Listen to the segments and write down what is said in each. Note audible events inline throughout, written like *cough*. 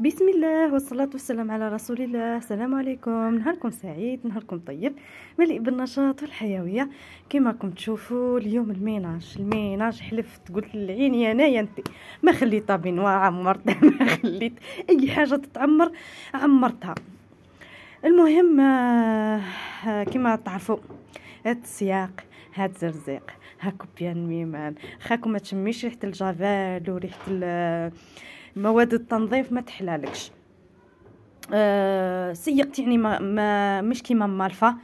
بسم الله والصلاة والسلام على رسول الله السلام عليكم نهاركم سعيد نهاركم طيب مليء بالنشاط والحيوية كما راكم تشوفوا اليوم الميناج الميناج حلفت قلت يا انايا انت ما خليت طابينوار عمرت *laughs* ما خليت اي حاجة تتعمر عمرتها المهم آه، كما تعرفوا هاد السياق هاد الزرزيق هاكو بيان ميمان خاكم ما تشميش ريحه الجافال وريحه مواد التنظيف ما تحلالكش أه سيقت يعني ما, ما مش كيما مالفه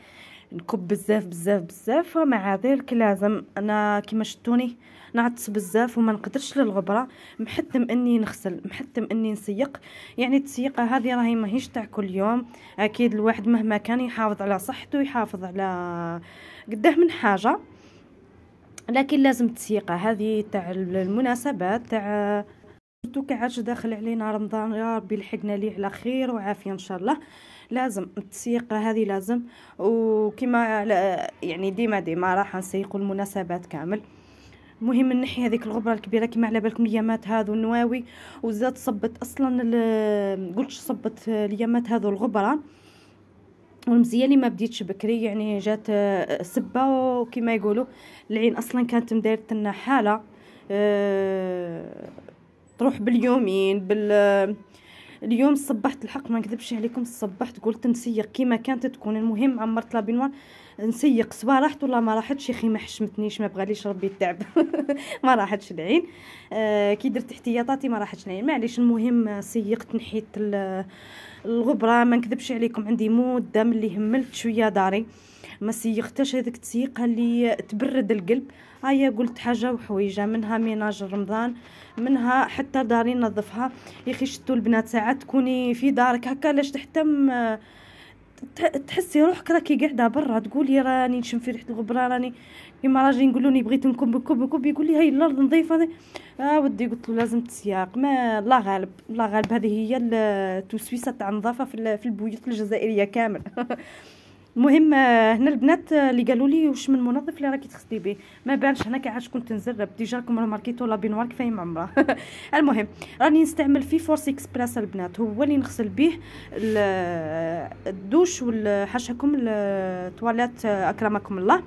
نكب بزاف بزاف بزاف ومع ذلك لازم انا كيما شتوني نعطس بزاف وما نقدرش للغبره محتم اني نغسل محتم اني نسيق يعني التسيقه هذه راهي ماهيش تاع كل يوم اكيد الواحد مهما كان يحافظ على صحته يحافظ على قداه من حاجه لكن لازم تسيقه هذه تاع المناسبات تاع تو كعادش داخل علينا رمضان يا ربي لحقنا ليه على خير وعافيه ان شاء الله لازم التسييق هذه لازم وكما يعني ديما ديما راح نسيقوا المناسبات كامل المهم نحي هذيك الغبره الكبيره كما على بالكم اليامات هذو النواوي وزاد صبت اصلا قلت صبت اليامات هذو الغبره والمزياني ما بديتش بكري يعني جات سبه وكما يقولوا العين اصلا كانت مدايره لنا حاله أه تروح باليومين بال اليوم صبحت الحق ما نكذبش عليكم صبحت قلت نسيق كيما كانت تكون المهم عمرت لابينوار نسيق سوا راحت ولا ما راحتش يا اخي ما حشمتنيش ما بغاليش ربي التعب *laughs* ما راحتش العين آه كي درت احتياطاتي ما راحتش العين معليش المهم سيقت نحيت الغبره ما نكذبش عليكم عندي مده ملي هملت شويه داري ما سيقتش هذيك التسيقه اللي تبرد القلب هيا قلت حاجه وحويجه منها ميناج رمضان منها حتى داري نظفها يا اخي شتو البنات ساعات تكوني في دارك هكا لاش تحتم آه تحسي روحك راكي قاعده برا تقولي راني نشم في ريحه الغبره راني كيما راجلي نقول لي بغيت نكب كب كب يقول لي هاي الارض نظيفه اه ودي قلت له لازم تسياق ما الله غالب الله غالب هذه هي تو سويسه تاع النظافه في البيوت الجزائريه كامل *laughs* المهم آه، هنا البنات آه، اللي قالوا لي واش من منظف اللي راكي تخدمي به ما بانش هنا كعاد شكون تنزرب ديجا راكم ماركيتو لا بينوار كفايم عمره *laughs* المهم راني نستعمل فيه فورس اكسبريس البنات هو اللي نغسل به آه، الدوش والحاشاكم التواليت اكرمكم الله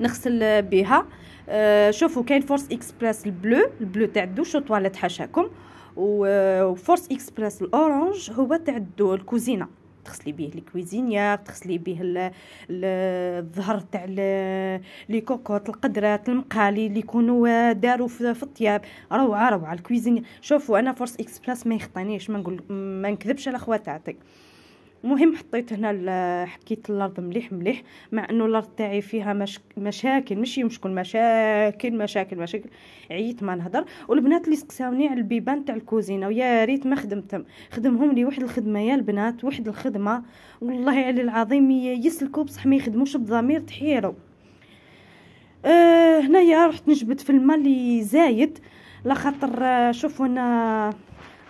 نغسل بها شوفوا كاين فورس اكسبريس البلو البلو تاع الدوش والتواليت حاشاكم وفورس اكسبريس الاورانج هو تاع الكوزينه تغسلي به الكويزينيا تغسلي به الظهر تاع لي كوكوط القدرات المقالي اللي يكونوا داروا في الطياب روعه روعه الكويزينيا شوفوا انا اكس اكسبريس ما يخطانيش ما نقول ما نكذبش على خواتاتي مهم حطيت هنا حكيت الارض مليح مليح مع انه الارض تاعي فيها مش مشاكل ماشي مشكل مشاكل مشاكل مشاكل عييت ما نهضر والبنات اللي سقساوني على البيبان تاع الكوزينه ويا ريت ما خدمتهم خدمهم لي واحد الخدمه يا البنات واحد الخدمه والله علي العظيم يسلكوا بصح ما يخدموش بضمير تحيروا أه هنايا رحت نجبد في الماء اللي زايد لخاطر آه، شوفوا انا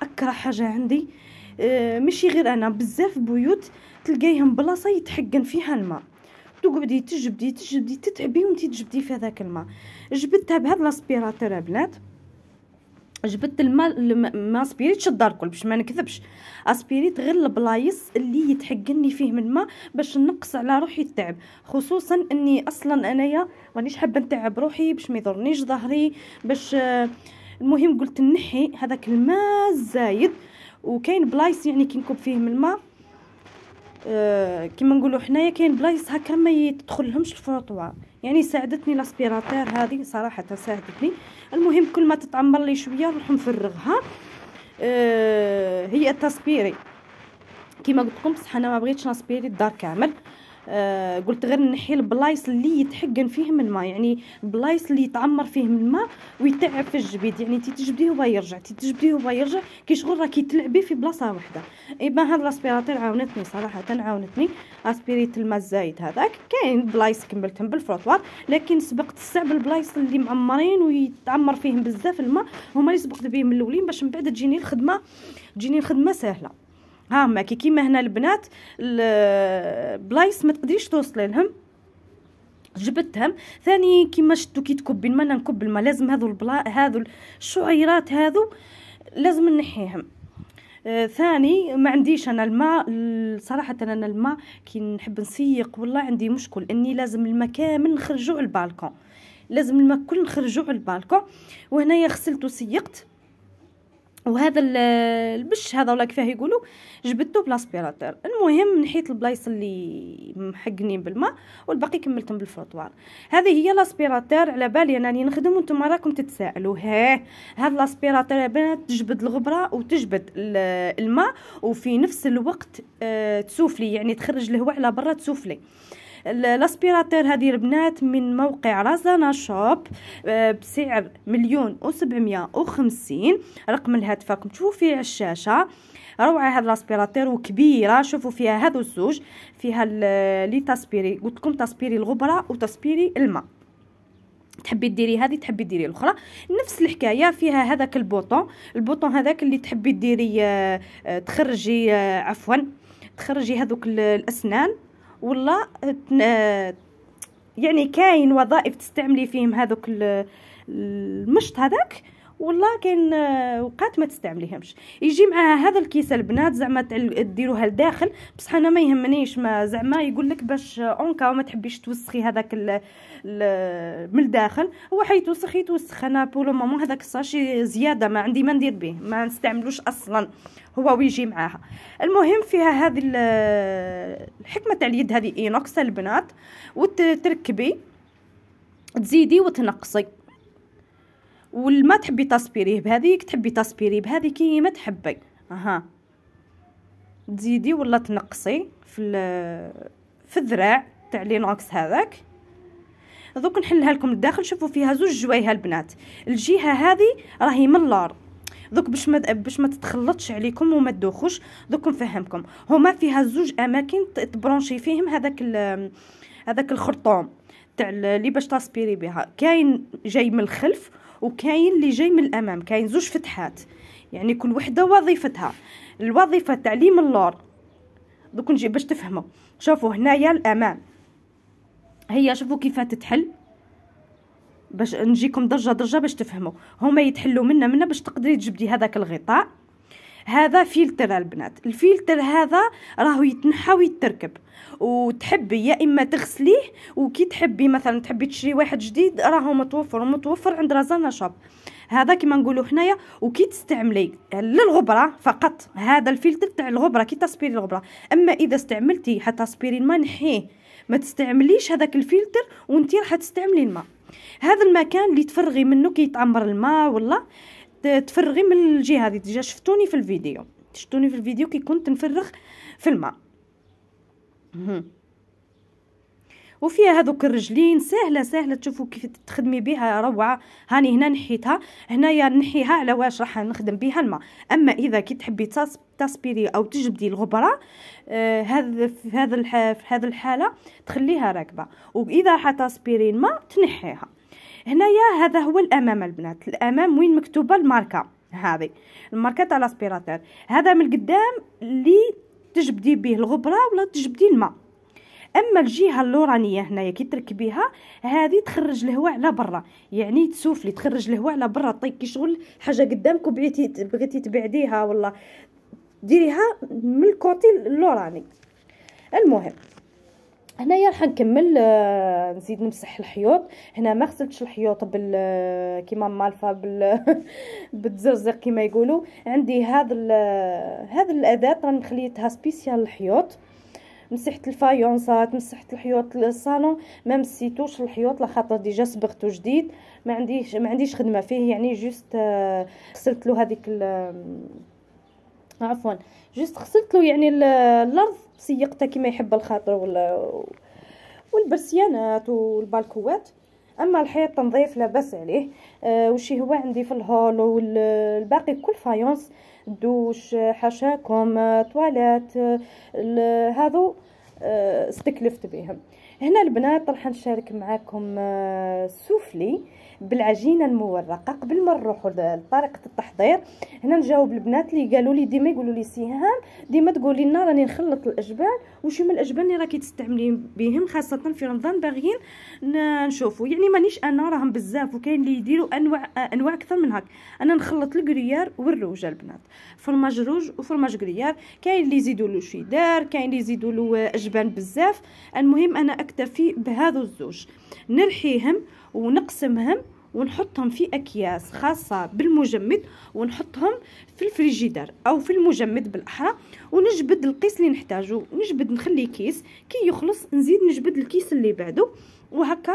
اكره حاجه عندي أه آه، ماشي غير انا بزاف بيوت تلقايهم بلاصه يتحقن فيها الماء تقعدي تجبدي تجبدي تتعبي وانت تجبدي في هذاك الماء جبدتها بهذا لاسبيراتور البنات بنات جبدت الماء ما اسبيريتش الدار كل باش ما نكذبش اسبيريت غير البلايص اللي يتحقني فيه من الماء باش نقص على روحي التعب خصوصا اني اصلا انايا مانيش حابه نتعب روحي باش ما يضرنيش ظهري باش آه، المهم قلت نحي هذاك الماء الزايد وكاين بلايص يعني كي نكب فيهم الماء أه كيما نقولوا حنايا كاين بلايص هكا ما يدخلهمش الفروطوار يعني ساعدتني لاسبيراتير هذه صراحه ساعدتني المهم كل ما تتعمر لي شويه نروح نفرغها أه هي تسبيري كيما قلت لكم بصح انا ما بغيتش نصبيري الدار كامل آه قلت غير نحي البلايص اللي يتحقن فيهم الماء يعني البلايص اللي يتعمر فيهم الماء ويتعب في الجبيد يعني تي تجبديه هو يرجع تي تجبديه هو يرجع كي شغل راكي تلعبي في بلاصه واحده ايما هاد الاسبيراتور عاونتني صراحه عاونتني اسبيريت الماء الزايد هذاك كاين بلايص كملتهم بالفروطوار لكن سبقت السعب بالبلايص اللي معمرين ويتعمر فيهم بزاف الماء هما اللي سبقت بهم الاولين باش من بعد تجيني الخدمه تجيني الخدمه سهله ها ماكي كي كيما هنا البنات بلايص ما تقدريش توصلي لهم جبتهم ثاني كيما شتو كي تكبين ما نكب الماء لازم هذو البلا هذو الشعيرات هذو لازم نحيهم آه ثاني ما عنديش انا الماء صراحه انا الماء كي نحب نسيق والله عندي مشكل اني لازم الماء كامل نخرجو على البالكون لازم الماء كل نخرجو على البالكون وهنايا غسلت وسيقت وهذا البش هذا ولا كيفاه يقولوا جبدته بلاسبيراتور المهم نحيت البلايص اللي محقنين بالماء والباقي كملتهم بالفروطوار هذه هي لاسبيراتور على بالي انني نخدم وانتم راكم تتساءلوا ها هذا لاسبيراتور يا بنات تجبد الغبره وتجبد الماء وفي نفس الوقت آه، تسوفلي يعني تخرج الهواء على برا تسوفلي الاسبيراتور هذه البنات من موقع رازانا آه، شوب بسعر مليون وسبعمية وخمسين رقم الهاتف راكم تشوفوا فيه الشاشه روعه هذا الاسبيراتور وكبيره شوفوا فيها هذو الزوج فيها لي تاسبيري قلت لكم تاسبيري الغبره وتاسبيري الماء تحبي ديري هذه تحبي ديري الاخرى نفس الحكايه فيها هذاك البوطون البوطون هذاك اللي تحبي ديري آه، آه، تخرجي عفوا تخرجي هذوك الاسنان ولا يعني كاين وظائف تستعملي فيهم هذوك المشط هذاك والله كاين آه، وقات ما تستعمليهمش يجي معاها هذا الكيس البنات زعما ديروها لداخل بصح انا ما يهمنيش ما زعما يقول لك باش اونكا وما تحبيش توسخي هذاك ال ال من الداخل هو حيتوسخ يتوسخ انا بولو مامون هذاك الساشي زياده ما عندي ما ندير به ما نستعملوش اصلا هو ويجي معاها المهم فيها هذه الحكمه تاع اليد هذه اينوكس البنات وتركبي تزيدي وتنقصي والما تحبي تصبيريه بهذيك تحبي تاسبيري بهذه كيما تحبي اها تزيدي ولا تنقصي في في الذراع تاع لينوكس هذاك دوك نحلها لكم الداخل شوفوا فيها زوج جوايها البنات الجهه هذه راهي من اللور دوك باش ما باش ما تتخلطش عليكم وما تدوخوش دوك نفهمكم هما فيها زوج اماكن تبرونشي فيهم هذاك هذاك الخرطوم تاع اللي باش تاسبيري بها كاين جاي من الخلف وكاين اللي جاي من الامام كاين زوج فتحات يعني كل وحده وظيفتها الوظيفه تعليم اللور دوك نجي باش تفهموا شوفوا هنايا الامام هي شوفوا كيف تتحل باش نجيكم درجه درجه باش تفهموا هما يتحلوا منا منا باش تقدري تجبدي هذاك الغطاء هذا فلتر البنات الفلتر هذا راهو يتنحى ويتركب وتحبي يا اما تغسليه وكي تحبي مثلا تحبي تشري واحد جديد راهو متوفر ومتوفر عند رازانا شوب هذا كما نقولوا هنايا وكي تستعملي للغبره فقط هذا الفلتر تاع الغبره كي تصبيري الغبره اما اذا استعملتي تصبيري الماء نحيه ما تستعمليش هذاك الفلتر وانت راح تستعملي الماء هذا المكان اللي تفرغي منه كي يتعمر الماء والله تفرغي من الجهه هذه ديجا شفتوني في الفيديو شفتوني في الفيديو كي كنت نفرغ في الماء وفيها هذوك الرجلين سهله سهله تشوفوا كيف تخدمي بها روعه هاني هنا نحيتها هنايا نحيها على واش راح نخدم بها الماء اما اذا كي تحبي تاسبيري او تجبدي الغبره آه هذا في هذا في هذه الحاله تخليها راكبه واذا حتاسبيري الماء تنحيها هنايا هذا هو الامام البنات الامام وين مكتوبه الماركه هذه الماركه تاع لاسبيراتور هذا من القدام اللي تجبدي به الغبره ولا تجبدي الماء اما الجهه اللورانيه هنايا كي تركبيها هذه تخرج الهواء على برا يعني تسوفلي تخرج الهواء على برا طيب كي شغل حاجه قدامك وبغيتي بغيتي تبعديها والله ديريها من الكوتي اللوراني المهم هنايا راح نكمل آه، نزيد نمسح الحيوط هنا ما غسلتش الحيوط بال آه، كيما مالفا بال *laughs* بالزرزق كيما يقولوا عندي هذا آه، هذا الاداه راني خليتها سبيسيال الحيوط مسحت الفايونسات مسحت الحيوط الصالون ما مسيتوش الحيوط لخاطر ديجا صبغته جديد ما عنديش ما عنديش خدمه فيه يعني جوست غسلت له هذيك عفوا جوست غسلت له يعني الارض سيقتها كما يحب الخاطر ولا والبرسيانات والبالكوات اما الحيط تنظيف لاباس عليه أه وشي هو عندي في الهول والباقي كل فايونس دوش حشاكم طوالات هذو آه، استكلفت بهم هنا البنات راح نشارك معاكم آه، سوفلي بالعجينه المورقه قبل ما نروحوا لطريقه التحضير هنا نجاوب البنات اللي قالوا لي ديما يقولوا لي سهام ديما تقولي لنا راني نخلط الاجبان وش هما الاجبان اللي راكي تستعملين بهم خاصه في رمضان باغيين نشوفوا يعني مانيش انا راهم بزاف وكاين اللي يديروا انواع انواع اكثر من هك انا نخلط الكريار والروج البنات فرماج روج وفرماج كريار كاين اللي يزيدوا له شيدار كاين اللي يزيدوا له اجبان بزاف المهم انا اكتفي بهذو الزوج نرحيهم ونقسمهم ونحطهم في اكياس خاصه بالمجمد ونحطهم في الفريجيدار او في المجمد بالاحرى ونجبد القيس اللي نحتاجه نجبد نخلي كيس كي يخلص نزيد نجبد الكيس اللي بعده وهكا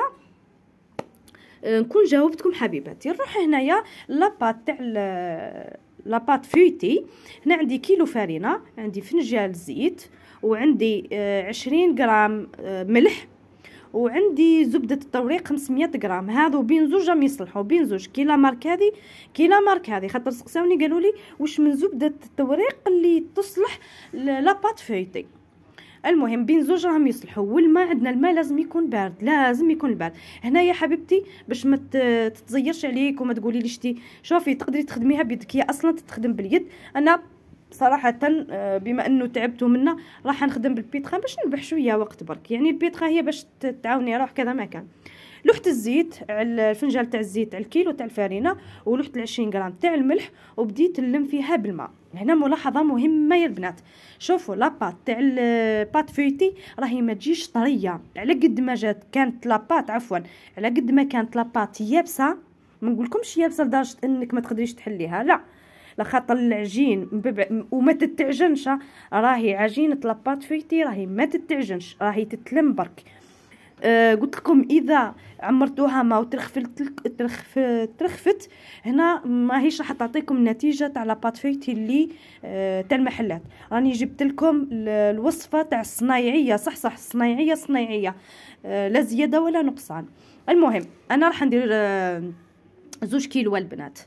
آه، نكون جاوبتكم حبيباتي نروح هنايا لاباط تاع آه، لاباط فيتي هنا عندي كيلو فرينه عندي فنجان زيت وعندي آه، عشرين غرام ملح وعندي زبده التوريق 500 غرام هادو بين زوج راهم يصلحوا بين زوج كيلا مارك هذه كيلا مارك هذه خاطر سقساوني قالوا لي واش من زبده التوريق اللي تصلح لاباط فيتي المهم بين زوج راهم يصلحوا والماء عندنا الماء لازم يكون بارد لازم يكون بارد هنايا حبيبتي باش ما تتزيرش عليك وما تقولي لي شتي شوفي تقدري تخدميها بيدك هي اصلا تتخدم باليد انا صراحه آه، بما انه تعبتوا منا راح نخدم بالبيتخا باش نربح شويه وقت برك يعني البيتخا هي باش تعاوني روح كذا ما كان لوحه الزيت على الفنجان تاع الزيت على الكيلو تاع الفارينة ولوحه العشرين غرام تاع الملح وبديت نلم فيها بالماء هنا ملاحظه مهمه يا البنات شوفوا لاباط تاع البات فيتي راهي ما تجيش طريه على قد ما جات كانت لاباط عفوا على قد ما كانت لاباط يابسه ما نقولكمش يابسه لدرجه انك ما تقدريش تحليها لا لخاطر العجين وما تتعجنش راهي عجينه فيتي راهي ما تتعجنش راهي تتلم برك آه قلت لكم اذا عمرتوها ما وترخفت ترخف ترخفت هنا ماهيش راح تعطيكم النتيجه تاع فيتي اللي آه تاع المحلات راني جبت لكم الوصفه تاع الصنايعيه صح صح الصنايعيه صنايعيه آه لا زياده ولا نقصان المهم انا راح ندير آه زوج كيلو البنات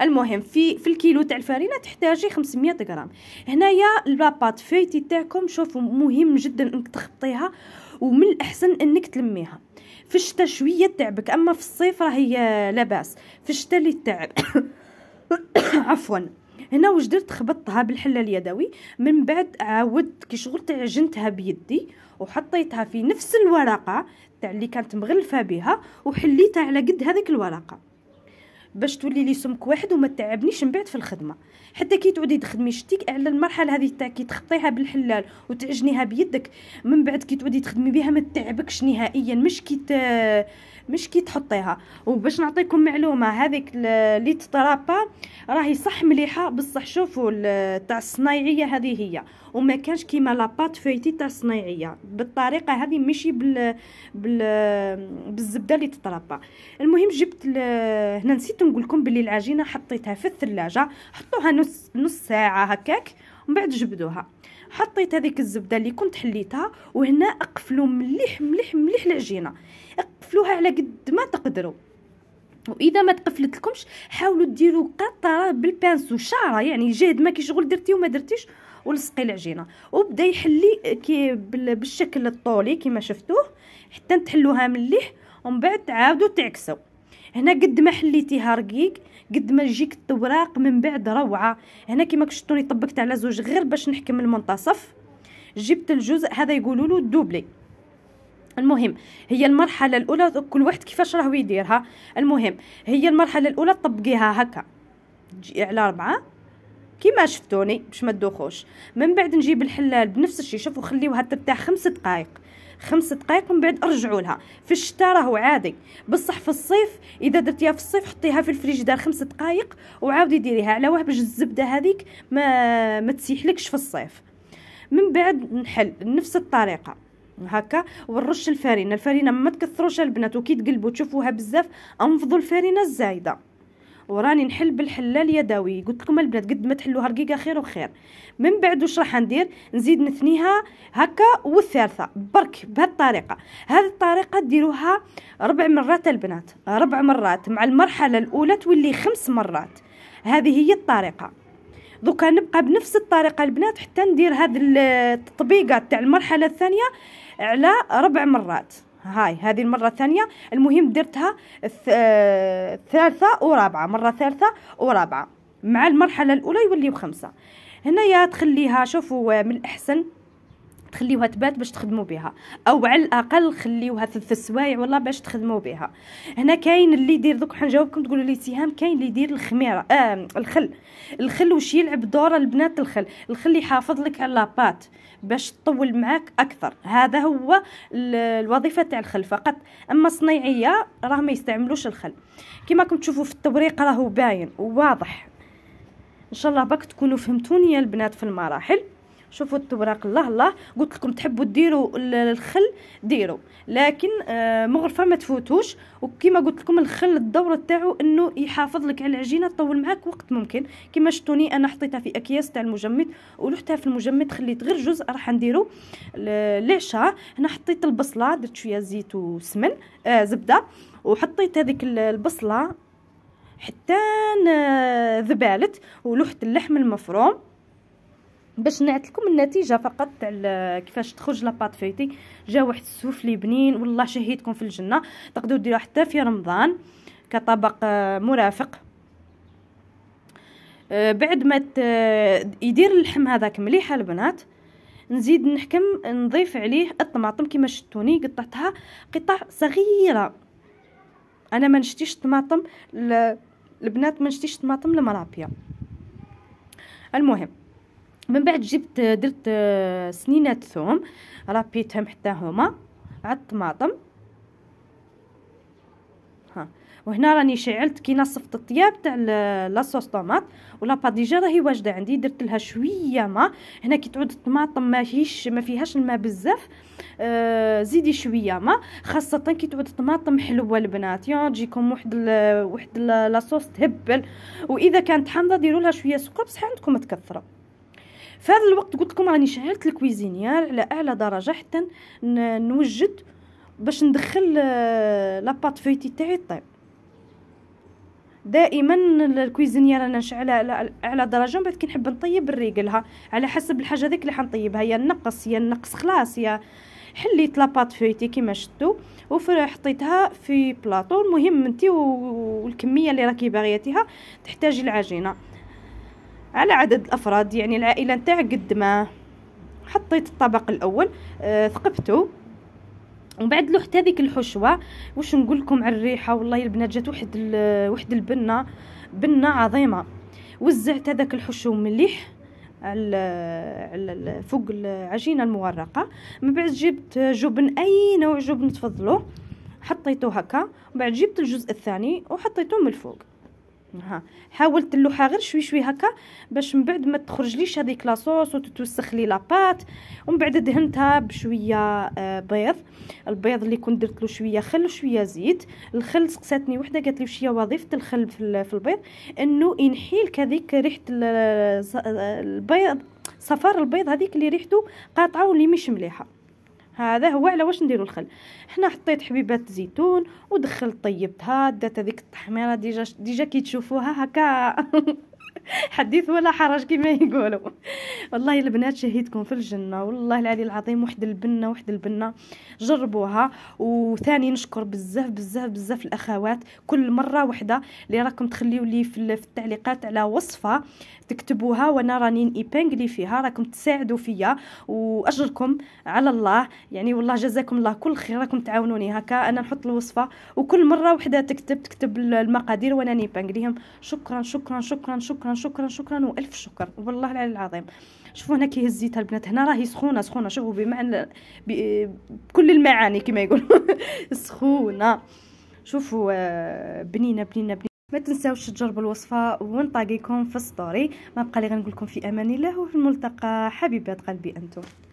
المهم في في الكيلو تاع الفرينه تحتاجي 500 غرام هنايا لاباط فيتي تاعكم شوفوا مهم جدا انك تخبطيها ومن الاحسن انك تلميها في الشتاء شويه تعبك اما في الصيف راهي آه، لاباس في الشتاء اللي تعب *coughs* عفوا هنا واش درت خبطتها بالحله اليدوي من بعد عاودت كي شغل تعجنتها بيدي وحطيتها في نفس الورقه تاع اللي كانت مغلفه بها وحليتها على قد هذيك الورقه باش تولي لي سمك واحد وما تعبنيش من بعد في الخدمه حتى كي تعودي تخدمي شتيك على المرحله هذه تاع كي تخطيها بالحلال وتعجنيها بيدك من بعد كي تعودي تخدمي بها ما تعبكش نهائيا مش كي مش كي تحطيها وباش نعطيكم معلومه هذيك اللي تطرابا راهي صح مليحه بصح شوفوا تاع الصنايعيه هذه هي وما كانش كيما لاباط فيتي تاع الصنايعيه بالطريقه هذه ماشي بال, بال... بالزبده اللي تطربى المهم جبت هنا نسيت نقول لكم باللي العجينه حطيتها في الثلاجه حطوها نص نص ساعه هكاك ومن بعد جبدوها حطيت هذيك الزبده اللي كنت حليتها وهنا اقفلوا مليح مليح مليح العجينه اقفلوها على قد ما تقدروا واذا ما تقفلت لكمش حاولوا ديروا قطره بالبانسو شعره يعني جهد ما كي شغل درتي وما درتيش ولصقي العجينه وبدا يحلي كي بالشكل الطولي كما شفتوه حتى تحلوها مليح ومن بعد تعاودوا تعكسوا هنا قد ما حليتيها رقيق قد ما يجيك التوراق من بعد روعه هنا كما كشتوني طبقت على زوج غير باش نحكم المنتصف جبت الجزء هذا يقولوا له الدوبلي المهم هي المرحله الاولى كل واحد كيفاش راهو يديرها المهم هي المرحله الاولى طبقيها هكا على ربعة كيما شفتوني باش ما تدوخوش من بعد نجيب الحلال بنفس الشيء شوفوا خليوها ترتاح خمس دقائق خمس دقائق من بعد ارجعوا لها في الشتاء راهو عادي بصح في الصيف اذا درتيها في الصيف حطيها في الفريجيدار خمس دقائق وعاودي ديريها على واه باش الزبده هذيك ما ما تسيحلكش في الصيف من بعد نحل نفس الطريقه هكا ونرش الفرينه الفرينه ما تكثروش البنات وكي تقلبوا تشوفوها بزاف انفضوا الفرينه الزايده وراني نحل بالحله اليدوي قلت لكم البنات قد ما تحلوها رقيقه خير وخير من بعد واش راح ندير نزيد نثنيها هكا والثالثه برك بهذه الطريقه هذه الطريقه ديروها ربع مرات البنات ربع مرات مع المرحله الاولى تولي خمس مرات هذه هي الطريقه دوكا نبقى بنفس الطريقه البنات حتى ندير هذه التطبيقات تاع المرحله الثانيه على ربع مرات هاي هذه المرة الثانية المهم درتها ثالثة ورابعة مرة ثالثة ورابعة مع المرحلة الأولى يوليو خمسة هنايا تخليها شوفوا من الأحسن تخليوها تبات باش تخدموا بها او على الاقل خليوها ثلاث سوايع والله باش تخدموا بها هنا كاين اللي يدير دوك حنجاوبكم تقولوا لي سهام كاين اللي يدير الخميره آه الخل الخل واش يلعب دور البنات الخل الخل يحافظ لك على لابات باش تطول معاك اكثر هذا هو الوظيفه تاع الخل فقط اما الصنيعيه راه ما يستعملوش الخل كما راكم تشوفوا في التوريق راهو باين وواضح ان شاء الله باك تكونوا فهمتوني يا البنات في المراحل شوفوا التوراق الله الله قلت لكم تحبوا ديروا الخل ديروا لكن آه مغرفه ما تفوتوش وكما قلت لكم الخل الدور تاعو انه يحافظ لك على العجينه تطول معاك وقت ممكن كما شفتوني انا حطيتها في اكياس تاع المجمد ولحتها في المجمد خليت غير جزء راح نديرو العشاء هنا حطيت البصله درت شويه زيت وسمن آه زبده وحطيت هذيك البصله حتى ذبالت ولحت اللحم المفروم باش نعت لكم النتيجه فقط تاع كيفاش تخرج لاباط فيتي جا واحد السوفلي بنين والله شهيتكم في الجنه تقدروا ديروه حتى في رمضان كطبق آه، مرافق آه، بعد ما آه، يدير اللحم هذاك مليح البنات نزيد نحكم نضيف عليه الطماطم كما شتوني قطعتها قطع صغيره انا ما نشتيش طماطم البنات ما نشتيش طماطم المرابيه المهم من بعد جبت درت آه، سنينات ثوم ربيتهم حتى هما على الطماطم ها وهنا راني شعلت كي نصفت الطياب تاع آه، لاصوص طوماط ولا باديجا راهي واجده عندي درت لها شويه ما هنا كي تعود الطماطم ماهيش ما فيهاش الماء بزاف آه زيدي شويه ما خاصه كي تعود الطماطم حلوه البنات يا آه، تجيكم واحد ال واحد لاصوص تهبل واذا كانت حامضه ديروا لها شويه سكر بصح عندكم تكثروا في هذا الوقت قلت لكم راني شعلت الكويزينيار على اعلى درجه حتى نوجد باش ندخل لاباط آه، فيتي تاعي طيب دائما الكويزينيار انا نشعلها على اعلى درجه ومن بعد كي نحب نطيب نريقلها على حسب الحاجه ذيك اللي حنطيبها يا النقص يا النقص خلاص يا حليت لاباط فيتي كيما شفتوا حطيتها في بلاطو المهم انت والكميه اللي راكي باغيتيها تحتاجي العجينه على عدد الأفراد يعني العائلة نتاعك قد ما حطيت الطبق الأول آه ثقبته ومن بعد لوحت هذيك الحشوه واش نقول لكم على الريحه والله البنات جات واحد واحد البنه بنه عظيمه وزعت هذاك الحشو مليح على فوق العجينه المورقه من بعد جبت جبن اي نوع جبن تفضلوه حطيته هكا من بعد جبت الجزء الثاني وحطيته من الفوق ها حاولت اللوحه غير شوي شوي هكا باش من بعد ما تخرجليش هذيك لاصوص وتتوسخ لي لاباط ومن بعد دهنتها بشويه آه، بيض البيض اللي كنت درت له شويه خل وشويه زيت الخل سقساتني وحده قالت لي واش هي وظيفه الخل في البيض انه ينحي لك هذيك ريحه آه، آه، البيض صفار البيض هذيك اللي ريحته قاطعه واللي مش مليحه هذا هو على واش نديرو الخل حنا حطيت حبيبات زيتون ودخلت طيبتها دات هذيك التحميره ديجا ديجا كي تشوفوها هكا *laughs* *laughs* حديث ولا حرج كما يقولوا والله البنات شهيتكم في الجنه والله العلي العظيم وحد البنه وحد البنه جربوها وثاني نشكر بزاف بزاف بزاف الاخوات كل مره وحده اللي راكم تخليو لي في التعليقات على وصفه تكتبوها وانا راني لي فيها راكم تساعدوا فيا واجركم على الله يعني والله جزاكم الله كل خير راكم تعاونوني هكا انا نحط الوصفه وكل مره وحده تكتب تكتب المقادير وانا ليهم شكرا شكرا شكرا شكرا شكرا شكرا شكرا والف شكر والله العلي العظيم شوفوا هنا كي هزيتها البنات هنا راهي سخونه سخونه شوفوا بمعنى بكل المعاني كما يقولوا *laughs* سخونه شوفوا آه، بنينه بنينه, بنينة. ما تنساوش تجربوا الوصفه ونطاقيكم في ستوري ما بقى لي غنقول لكم في امان الله وفي الملتقى حبيبات قلبي انتم